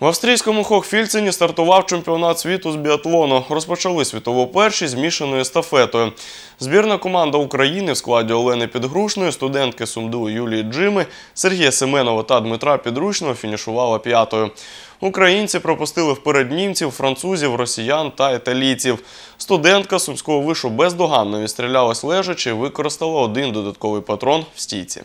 В австрійському Хохфільцені стартував чемпіонат світу з біатлону. Розпочали світову першість змішаною естафетою. Збірна команда України в складі Олени Підгрушної, студентки Сумду Юлії Джими, Сергія Семенова та Дмитра Підручного фінішувала п'ятою. Українці пропустили вперед німців, французів, росіян та італійців. Студентка сумського вишу бездоганно відстрілялась лежачи, і використала один додатковий патрон в стійці.